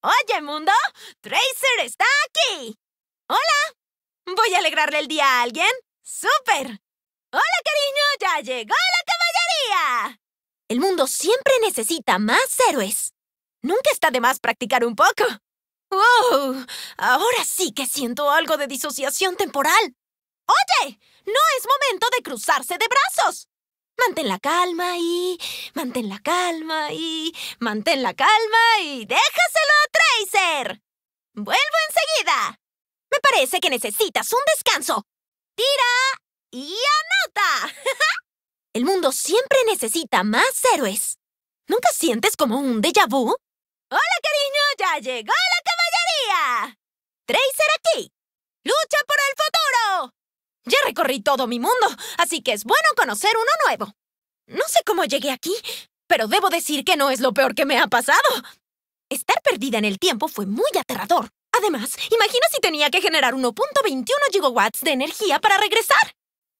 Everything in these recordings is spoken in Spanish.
Oye, mundo, Tracer está aquí. Hola. ¿Voy a alegrarle el día a alguien? ¡Súper! ¡Hola, cariño! ¡Ya llegó la caballería! El mundo siempre necesita más héroes. Nunca está de más practicar un poco. ¡Wow! Ahora sí que siento algo de disociación temporal. ¡Oye! ¡No es momento de cruzarse de brazos! Mantén la calma y. Mantén la calma y. Mantén la calma y. ¡Déjaselo a Tracer! ¡Vuelvo enseguida! Me parece que necesitas un descanso. ¡Tira! ¡Y anota! El mundo siempre necesita más héroes. ¿Nunca sientes como un déjà vu? ¡Hola, cariño! ¡Ya llegó la caballería! ¡Tracer aquí! ¡Lucha por el futuro! Ya recorrí todo mi mundo, así que es bueno conocer uno nuevo. No sé cómo llegué aquí, pero debo decir que no es lo peor que me ha pasado. Estar perdida en el tiempo fue muy aterrador. Además, imagina si tenía que generar 1.21 gigawatts de energía para regresar.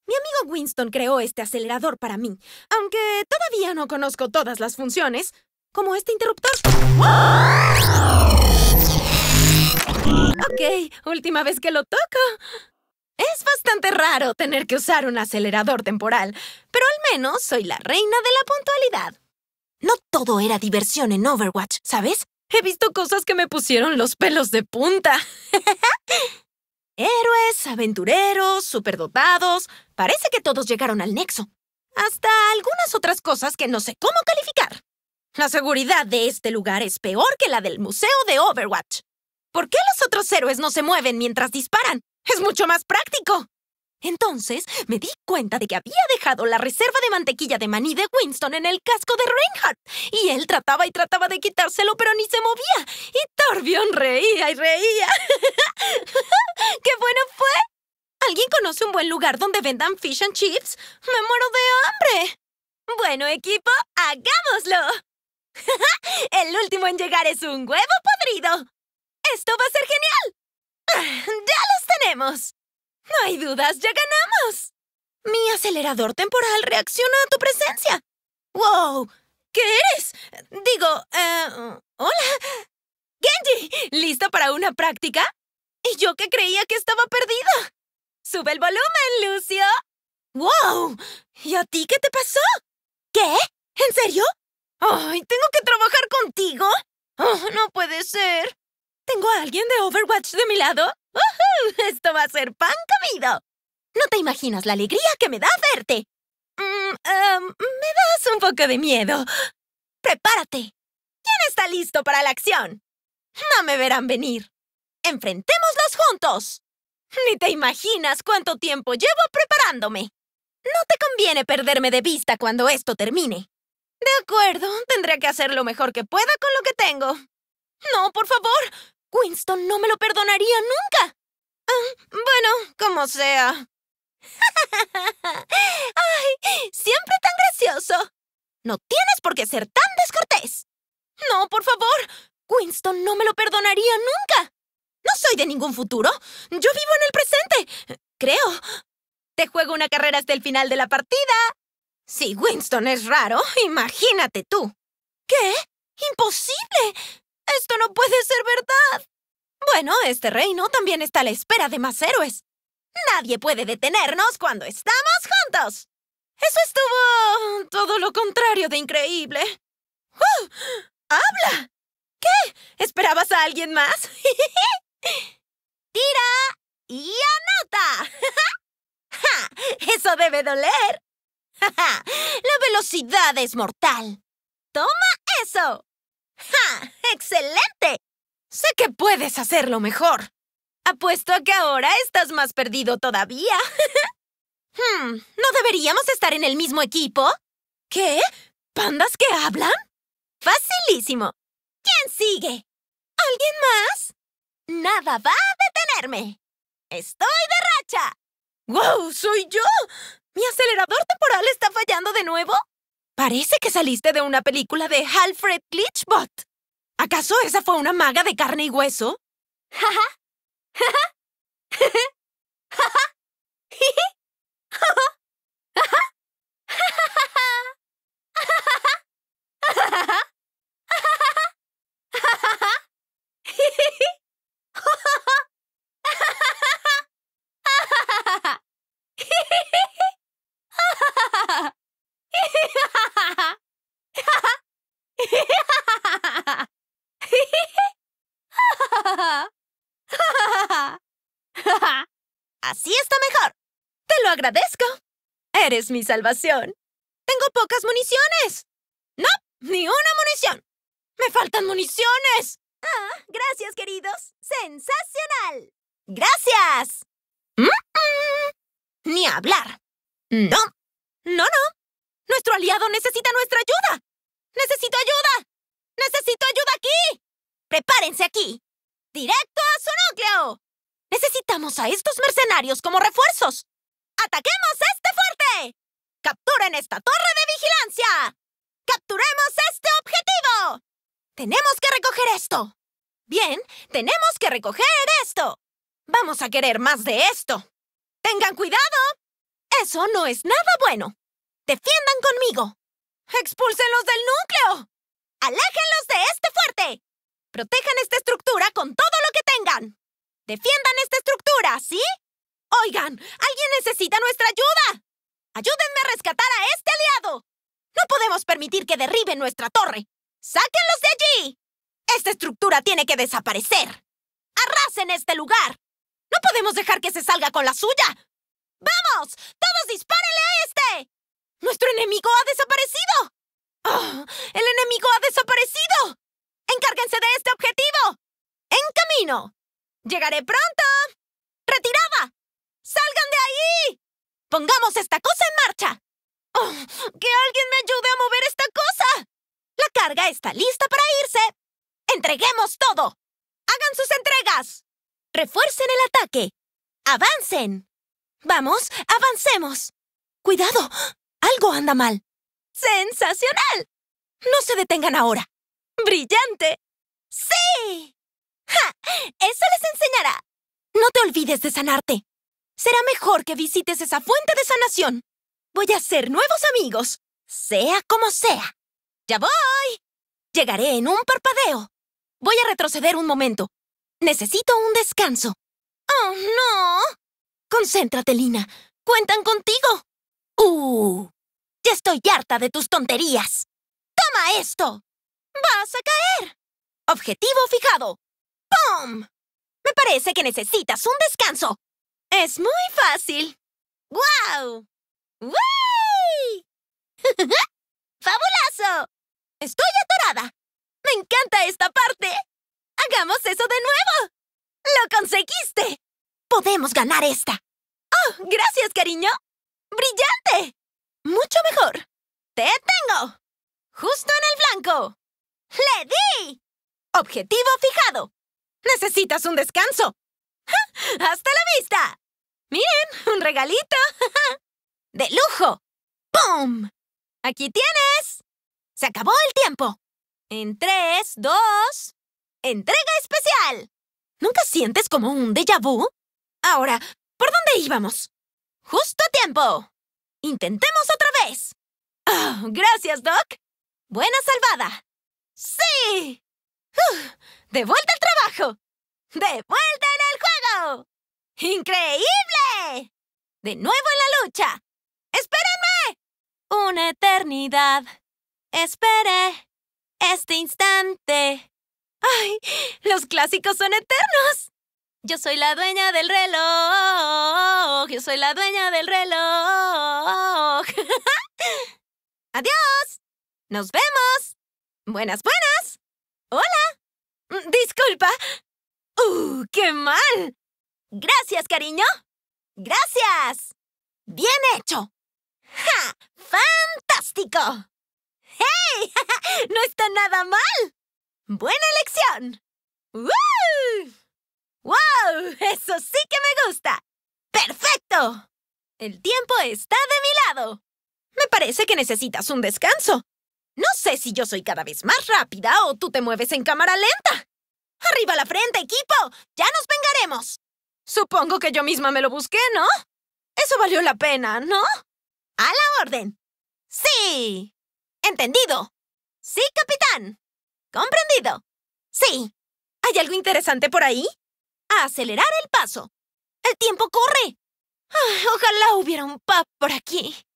Mi amigo Winston creó este acelerador para mí, aunque todavía no conozco todas las funciones, como este interruptor. Ok, última vez que lo toco. Es bastante raro tener que usar un acelerador temporal, pero al menos soy la reina de la puntualidad. No todo era diversión en Overwatch, ¿sabes? He visto cosas que me pusieron los pelos de punta. Héroes, aventureros, superdotados. Parece que todos llegaron al nexo. Hasta algunas otras cosas que no sé cómo calificar. La seguridad de este lugar es peor que la del Museo de Overwatch. ¿Por qué los otros héroes no se mueven mientras disparan? Es mucho más práctico. Entonces me di cuenta de que había dejado la reserva de mantequilla de maní de Winston en el casco de Reinhardt. Y él trataba y trataba de quitárselo, pero ni se movía. Y Torbjorn reía y reía. ¡Qué bueno fue! ¿Alguien conoce un buen lugar donde vendan fish and chips? ¡Me muero de hambre! Bueno, equipo, hagámoslo. El último en llegar es un huevo podrido. Esto va a ser genial. ¡Ya los tenemos! No hay dudas, ya ganamos. Mi acelerador temporal reacciona a tu presencia. ¡Wow! ¿Qué eres? Digo, uh, hola. Genji, ¿lista para una práctica? Y yo que creía que estaba perdida. Sube el volumen, Lucio. ¡Wow! ¿Y a ti qué te pasó? ¿Qué? ¿En serio? ¡Ay, tengo que trabajar contigo! Oh, no puede ser. ¿Tengo a alguien de Overwatch de mi lado? ¡Esto va a ser pan comido! No te imaginas la alegría que me da verte. Mm, me das un poco de miedo. Prepárate. ¿Quién está listo para la acción? No me verán venir. Enfrentémoslos juntos. Ni te imaginas cuánto tiempo llevo preparándome. No te conviene perderme de vista cuando esto termine. De acuerdo, tendré que hacer lo mejor que pueda con lo que tengo. No, por favor, Winston no me lo perdonaría nunca. Ah, bueno, como sea. ¡Ay! Siempre tan gracioso. No tienes por qué ser tan descortés. No, por favor. Winston no me lo perdonaría nunca. No soy de ningún futuro. Yo vivo en el presente. Creo. Te juego una carrera hasta el final de la partida. Si Winston es raro, imagínate tú. ¿Qué? ¡Imposible! ¡Esto no puede ser verdad! Bueno, este reino también está a la espera de más héroes. Nadie puede detenernos cuando estamos juntos. Eso estuvo todo lo contrario de increíble. ¡Uh! ¡Habla! ¿Qué? ¿Esperabas a alguien más? ¡Tira y anota! ¡Ja! ¡Eso debe doler! ¡Ja, ¡La velocidad es mortal! ¡Toma eso! ¡Ja! ¡Excelente! Sé que puedes hacerlo mejor. Apuesto a que ahora estás más perdido todavía. Hmm, ¿No deberíamos estar en el mismo equipo? ¿Qué? ¿Pandas que hablan? Facilísimo. ¿Quién sigue? ¿Alguien más? Nada va a detenerme. Estoy de racha. ¡Wow! ¡Soy yo! ¿Mi acelerador temporal está fallando de nuevo? Parece que saliste de una película de Alfred Glitchbot. ¿Acaso esa fue una maga de carne y hueso? Así está mejor. Te lo agradezco. Eres mi salvación. Tengo pocas municiones. No, ni una munición. Me faltan municiones. Ah, gracias, queridos. Sensacional. Gracias. Ni hablar. No. No, no. Nuestro aliado necesita nuestra ayuda. Necesito ayuda. Necesito ayuda aquí. Prepárense aquí. Directo a su núcleo. Necesitamos a estos mercenarios como refuerzos. ¡Ataquemos este fuerte! ¡Capturen esta torre de vigilancia! ¡Capturemos este objetivo! ¡Tenemos que recoger esto! Bien, tenemos que recoger esto. Vamos a querer más de esto. ¡Tengan cuidado! Eso no es nada bueno. ¡Defiendan conmigo! ¡Expúlsenlos del núcleo! ¡Aléjenlos de este fuerte! ¡Protejan esta estructura con todo lo que tengan! ¡Defiendan esta estructura! ¿Sí? Oigan, alguien necesita nuestra ayuda. Ayúdenme a rescatar a este aliado. No podemos permitir que derriben nuestra torre. ¡Sáquenlos de allí! Esta estructura tiene que desaparecer. ¡Arrasen este lugar! No podemos dejar que se salga con la suya. ¡Vamos! ¡Todos dispárenle a este! ¡Nuestro enemigo ha desaparecido! Oh, ¡El enemigo ha desaparecido! ¡Encárguense de este objetivo! ¡En camino! ¡Llegaré pronto! ¡Retirada! ¡Salgan de ahí! ¡Pongamos esta cosa en marcha! Oh, ¡Que alguien me ayude a mover esta cosa! La carga está lista para irse. ¡Entreguemos todo! ¡Hagan sus entregas! ¡Refuercen el ataque! ¡Avancen! ¡Vamos, avancemos! ¡Cuidado! Algo anda mal. ¡Sensacional! No se detengan ahora. ¡Brillante! ¡Sí! ¡Ja! ¡Eso les enseñará! No te olvides de sanarte. Será mejor que visites esa fuente de sanación. Voy a hacer nuevos amigos, sea como sea. ¡Ya voy! Llegaré en un parpadeo. Voy a retroceder un momento. Necesito un descanso. ¡Oh, no! Concéntrate, Lina. Cuentan contigo. ¡Uh! Ya estoy harta de tus tonterías. ¡Toma esto! ¡Vas a caer! Objetivo fijado. ¡Pum! Me parece que necesitas un descanso. Es muy fácil. ¡Guau! ¡Wii! ¡Fabuloso! Estoy atorada. Me encanta esta parte. Hagamos eso de nuevo. Lo conseguiste. Podemos ganar esta. Oh, gracias, cariño. Brillante. Mucho mejor. Te tengo. Justo en el blanco. ¡Le di! Objetivo fijado. ¡Necesitas un descanso! ¡Hasta la vista! Miren, un regalito. ¡De lujo! ¡Pum! ¡Aquí tienes! ¡Se acabó el tiempo! En tres, dos... ¡Entrega especial! ¿Nunca sientes como un déjà vu? Ahora, ¿por dónde íbamos? ¡Justo a tiempo! ¡Intentemos otra vez! Oh, gracias, Doc. Buena salvada. ¡Sí! ¡Ah! ¡De vuelta al trabajo! ¡De vuelta en el juego! ¡Increíble! ¡De nuevo en la lucha! ¡Espérenme! Una eternidad. Espere este instante. ¡Ay! ¡Los clásicos son eternos! Yo soy la dueña del reloj. Yo soy la dueña del reloj. ¡Adiós! ¡Nos vemos! ¡Buenas, buenas! ¡Hola! Mm, disculpa. ¡Uh, qué mal! Gracias, cariño. Gracias. Bien hecho. ¡Ja! ¡Fantástico! ¡Hey! ¡No está nada mal! ¡Buena elección! ¡Wow! ¡Eso sí que me gusta! ¡Perfecto! El tiempo está de mi lado. Me parece que necesitas un descanso. No sé si yo soy cada vez más rápida o tú te mueves en cámara lenta. ¡Arriba la frente, equipo! ¡Ya nos vengaremos! Supongo que yo misma me lo busqué, ¿no? Eso valió la pena, ¿no? A la orden. Sí. Entendido. Sí, capitán. Comprendido. Sí. ¿Hay algo interesante por ahí? A acelerar el paso. El tiempo corre. Ah, ojalá hubiera un pub por aquí.